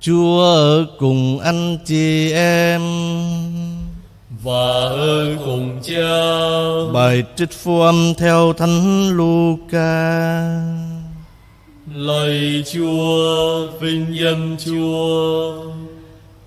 Chúa ở cùng anh chị em và ở cùng cha. Bài trích phu âm theo Thánh Luca. Lạy Chúa, vinh danh Chúa.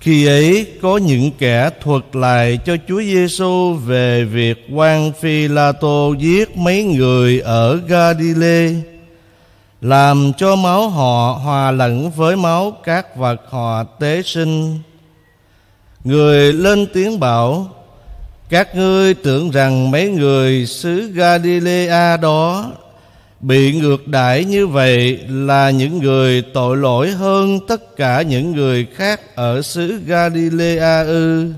Khi ấy có những kẻ thuật lại cho Chúa Giêsu về việc quan Phi La Tô giết mấy người ở Galilee làm cho máu họ hòa lẫn với máu các vật họ tế sinh người lên tiếng bảo các ngươi tưởng rằng mấy người xứ Galilea đó bị ngược đãi như vậy là những người tội lỗi hơn tất cả những người khác ở xứ Galilea ư?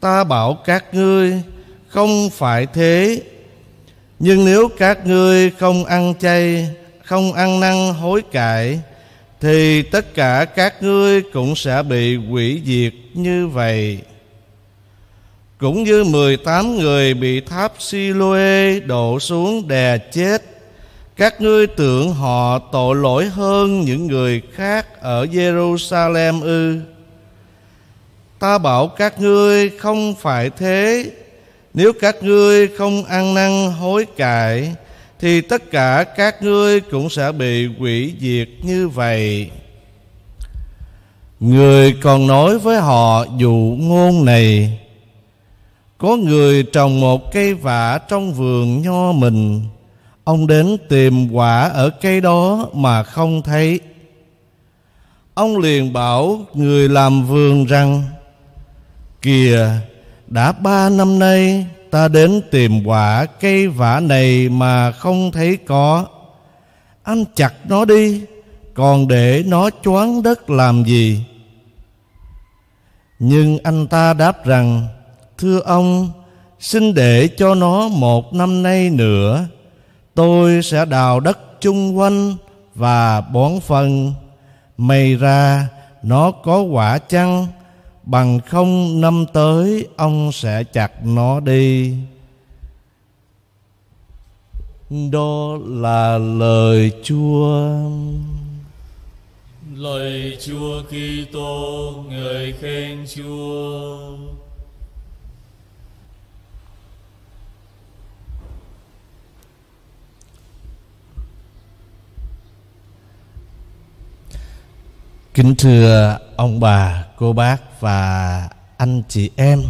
Ta bảo các ngươi không phải thế, nhưng nếu các ngươi không ăn chay không ăn năn hối cải thì tất cả các ngươi cũng sẽ bị quỷ diệt như vậy cũng như 18 người bị tháp Siloe đổ xuống đè chết các ngươi tưởng họ tội lỗi hơn những người khác ở Jerusalem ư ta bảo các ngươi không phải thế nếu các ngươi không ăn năn hối cải thì tất cả các ngươi cũng sẽ bị hủy diệt như vậy người còn nói với họ dụ ngôn này có người trồng một cây vả trong vườn nho mình ông đến tìm quả ở cây đó mà không thấy ông liền bảo người làm vườn rằng kìa đã ba năm nay ta đến tìm quả cây vả này mà không thấy có anh chặt nó đi còn để nó choáng đất làm gì nhưng anh ta đáp rằng thưa ông xin để cho nó một năm nay nữa tôi sẽ đào đất chung quanh và bón phân may ra nó có quả chăng bằng không năm tới ông sẽ chặt nó đi đó là lời Chúa. Lời Chúa Kitô người khen Chúa. Kính thưa ông bà, cô bác và anh chị em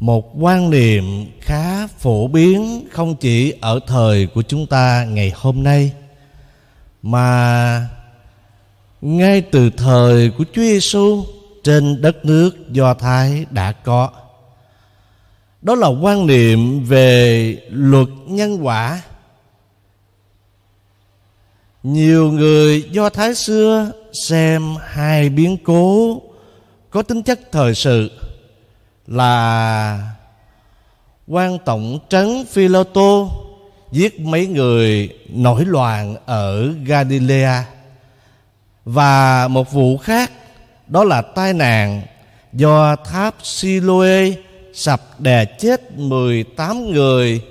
một quan niệm khá phổ biến không chỉ ở thời của chúng ta ngày hôm nay mà ngay từ thời của Chúa Giêsu trên đất nước Do Thái đã có. Đó là quan niệm về luật nhân quả. Nhiều người Do Thái xưa xem hai biến cố có tính chất thời sự là quan tổng trấn Philoto giết mấy người nổi loạn ở Galilea và một vụ khác đó là tai nạn do tháp Siloe sập đè chết 18 người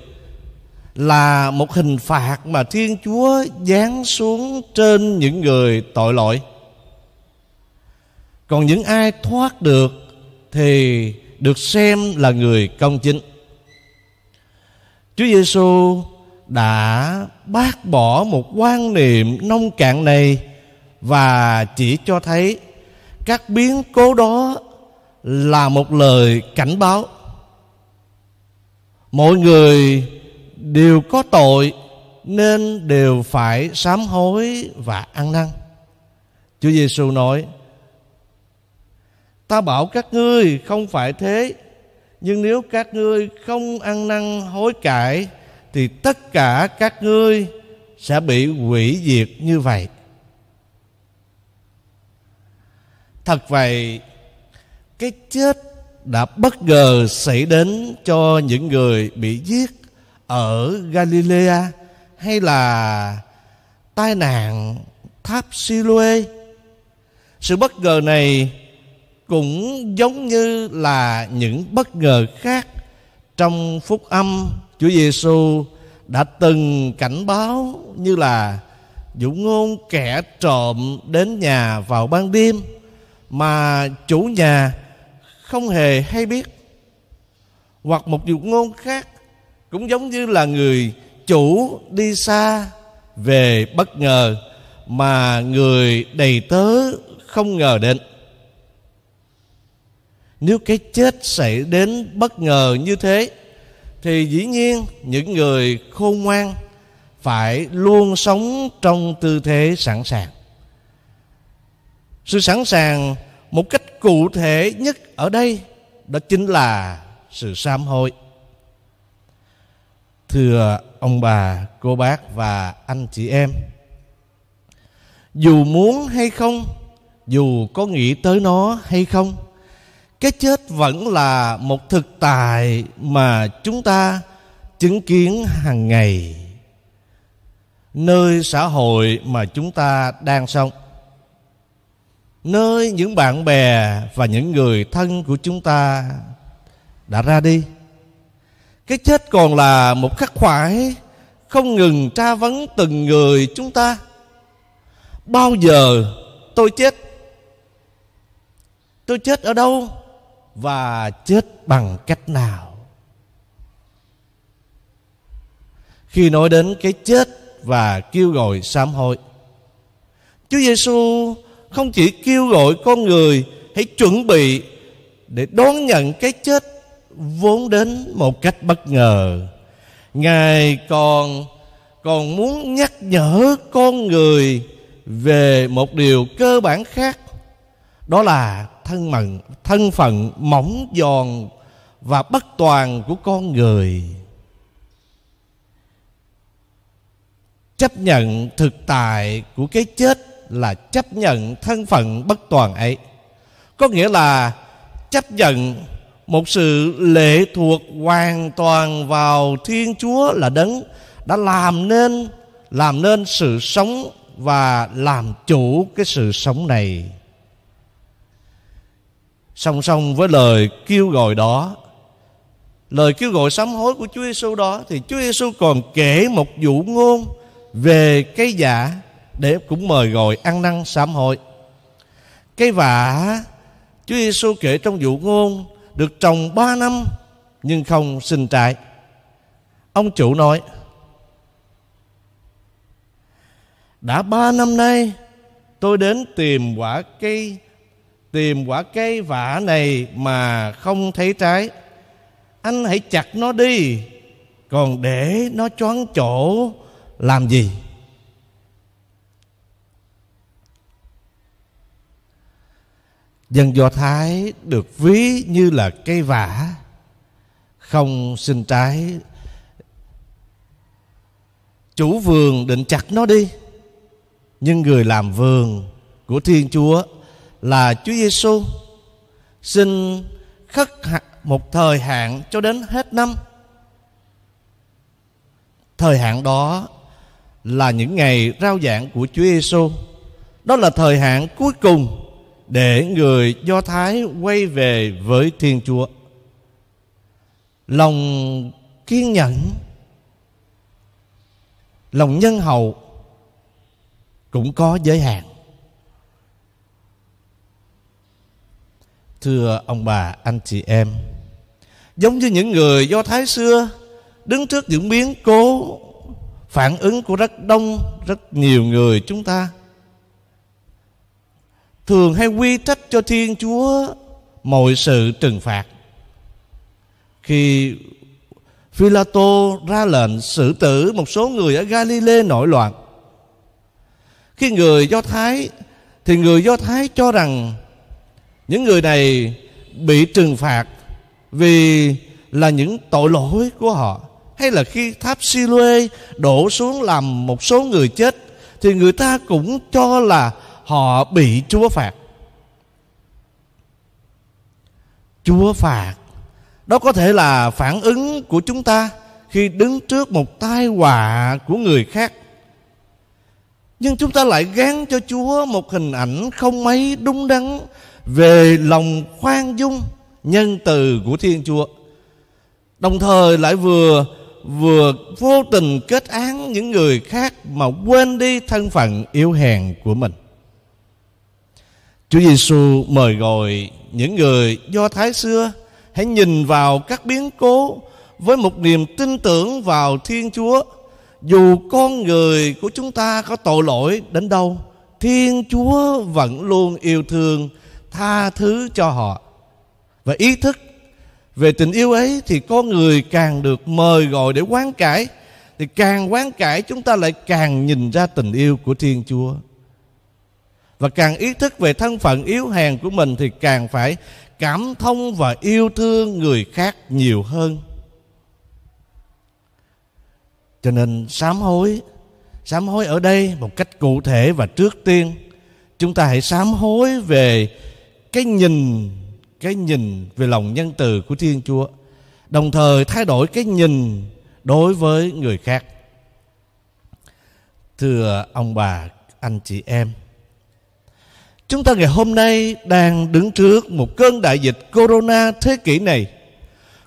là một hình phạt mà Thiên Chúa giáng xuống trên những người tội lỗi còn những ai thoát được thì được xem là người công chính Chúa Giêsu đã bác bỏ một quan niệm nông cạn này và chỉ cho thấy các biến cố đó là một lời cảnh báo mọi người đều có tội nên đều phải sám hối và ăn năn Chúa Giêsu nói Ta bảo các ngươi không phải thế Nhưng nếu các ngươi không ăn năn hối cải Thì tất cả các ngươi sẽ bị hủy diệt như vậy Thật vậy Cái chết đã bất ngờ xảy đến cho những người bị giết ở Galilea hay là tai nạn tháp Siloe. Sự bất ngờ này cũng giống như là những bất ngờ khác trong phúc âm Chúa Giêsu đã từng cảnh báo như là dụ ngôn kẻ trộm đến nhà vào ban đêm mà chủ nhà không hề hay biết hoặc một dụ ngôn khác cũng giống như là người chủ đi xa về bất ngờ mà người đầy tớ không ngờ đến nếu cái chết xảy đến bất ngờ như thế thì dĩ nhiên những người khôn ngoan phải luôn sống trong tư thế sẵn sàng sự sẵn sàng một cách cụ thể nhất ở đây đó chính là sự sám hối thưa ông bà cô bác và anh chị em dù muốn hay không dù có nghĩ tới nó hay không cái chết vẫn là một thực tại mà chúng ta chứng kiến hàng ngày nơi xã hội mà chúng ta đang sống nơi những bạn bè và những người thân của chúng ta đã ra đi cái chết còn là một khắc khoải không ngừng tra vấn từng người chúng ta bao giờ tôi chết tôi chết ở đâu và chết bằng cách nào khi nói đến cái chết và kêu gọi sám hối Chúa Giêsu không chỉ kêu gọi con người hãy chuẩn bị để đón nhận cái chết vốn đến một cách bất ngờ ngài còn còn muốn nhắc nhở con người về một điều cơ bản khác đó là thân mận thân phận mỏng giòn và bất toàn của con người chấp nhận thực tại của cái chết là chấp nhận thân phận bất toàn ấy có nghĩa là chấp nhận một sự lệ thuộc hoàn toàn vào thiên chúa là đấng đã làm nên làm nên sự sống và làm chủ cái sự sống này song song với lời kêu gọi đó lời kêu gọi sám hối của Chúa Giêsu đó thì Chúa Giêsu còn kể một vụ ngôn về cây giả để cũng mời gọi ăn năn sám hối. Cây vả Chúa Giêsu kể trong vụ ngôn được trồng 3 năm nhưng không sinh trái. Ông chủ nói: Đã ba năm nay tôi đến tìm quả cây tìm quả cây vả này mà không thấy trái anh hãy chặt nó đi còn để nó choáng chỗ làm gì dân do thái được ví như là cây vả không sinh trái chủ vườn định chặt nó đi nhưng người làm vườn của thiên chúa là Chúa Giêsu xin khất một thời hạn cho đến hết năm thời hạn đó là những ngày rao giảng của Chúa Giêsu đó là thời hạn cuối cùng để người Do Thái quay về với Thiên Chúa lòng kiên nhẫn lòng nhân hậu cũng có giới hạn Thưa ông bà, anh chị em Giống như những người Do Thái xưa Đứng trước những biến cố Phản ứng của rất đông Rất nhiều người chúng ta Thường hay quy trách cho Thiên Chúa Mọi sự trừng phạt Khi Philato ra lệnh xử tử Một số người ở Galilee nổi loạn Khi người Do Thái Thì người Do Thái cho rằng những người này bị trừng phạt vì là những tội lỗi của họ hay là khi tháp Siloe đổ xuống làm một số người chết thì người ta cũng cho là họ bị Chúa phạt. Chúa phạt đó có thể là phản ứng của chúng ta khi đứng trước một tai họa của người khác. Nhưng chúng ta lại gán cho Chúa một hình ảnh không mấy đúng đắn về lòng khoan dung nhân từ của Thiên Chúa đồng thời lại vừa vừa vô tình kết án những người khác mà quên đi thân phận yếu hèn của mình. Chúa Giêsu mời gọi những người Do Thái xưa hãy nhìn vào các biến cố với một niềm tin tưởng vào Thiên Chúa. Dù con người của chúng ta có tội lỗi đến đâu, Thiên Chúa vẫn luôn yêu thương tha thứ cho họ và ý thức về tình yêu ấy thì có người càng được mời gọi để quán cải thì càng quán cải chúng ta lại càng nhìn ra tình yêu của Thiên Chúa và càng ý thức về thân phận yếu hèn của mình thì càng phải cảm thông và yêu thương người khác nhiều hơn cho nên sám hối sám hối ở đây một cách cụ thể và trước tiên chúng ta hãy sám hối về cái nhìn cái nhìn về lòng nhân từ của Thiên Chúa đồng thời thay đổi cái nhìn đối với người khác thưa ông bà anh chị em chúng ta ngày hôm nay đang đứng trước một cơn đại dịch corona thế kỷ này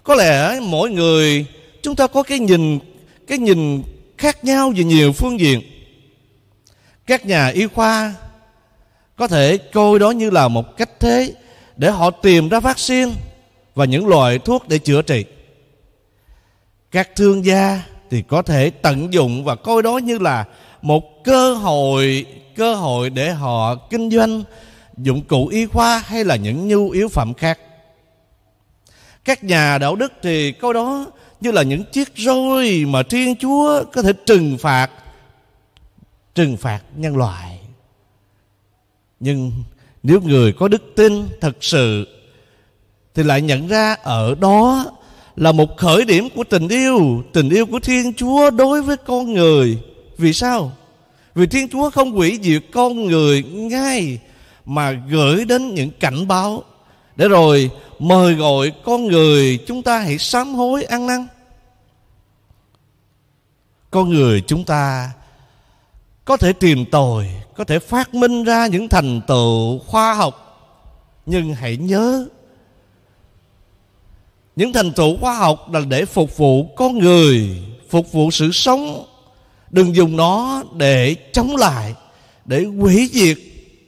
có lẽ mỗi người chúng ta có cái nhìn cái nhìn khác nhau về nhiều phương diện các nhà y khoa có thể coi đó như là một cách thế để họ tìm ra vaccine và những loại thuốc để chữa trị các thương gia thì có thể tận dụng và coi đó như là một cơ hội cơ hội để họ kinh doanh dụng cụ y khoa hay là những nhu yếu phẩm khác các nhà đạo đức thì coi đó như là những chiếc roi mà thiên chúa có thể trừng phạt trừng phạt nhân loại nhưng nếu người có đức tin thật sự thì lại nhận ra ở đó là một khởi điểm của tình yêu tình yêu của thiên chúa đối với con người vì sao vì thiên chúa không hủy diệt con người ngay mà gửi đến những cảnh báo để rồi mời gọi con người chúng ta hãy sám hối ăn năn con người chúng ta có thể tìm tòi có thể phát minh ra những thành tựu khoa học nhưng hãy nhớ những thành tựu khoa học là để phục vụ con người phục vụ sự sống đừng dùng nó để chống lại để hủy diệt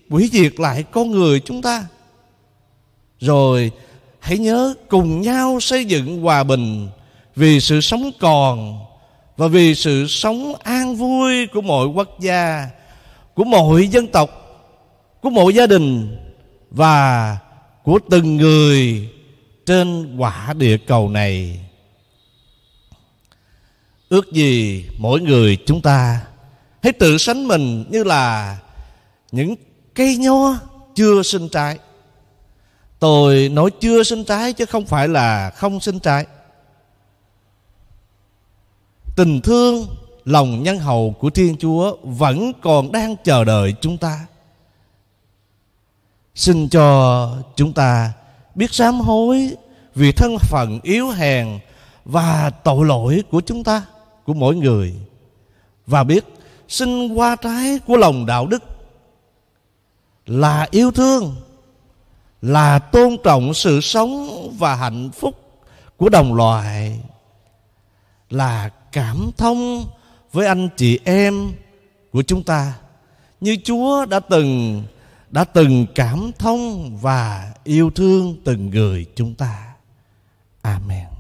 hủy diệt lại con người chúng ta rồi hãy nhớ cùng nhau xây dựng hòa bình vì sự sống còn và vì sự sống an vui của mọi quốc gia của mọi dân tộc của mọi gia đình và của từng người trên quả địa cầu này ước gì mỗi người chúng ta hãy tự sánh mình như là những cây nho chưa sinh trái tôi nói chưa sinh trái chứ không phải là không sinh trái tình thương lòng nhân hậu của Thiên Chúa vẫn còn đang chờ đợi chúng ta. Xin cho chúng ta biết sám hối vì thân phận yếu hèn và tội lỗi của chúng ta, của mỗi người. Và biết xin qua trái của lòng đạo đức là yêu thương, là tôn trọng sự sống và hạnh phúc của đồng loại, là cảm thông với anh chị em của chúng ta như Chúa đã từng đã từng cảm thông và yêu thương từng người chúng ta. Amen.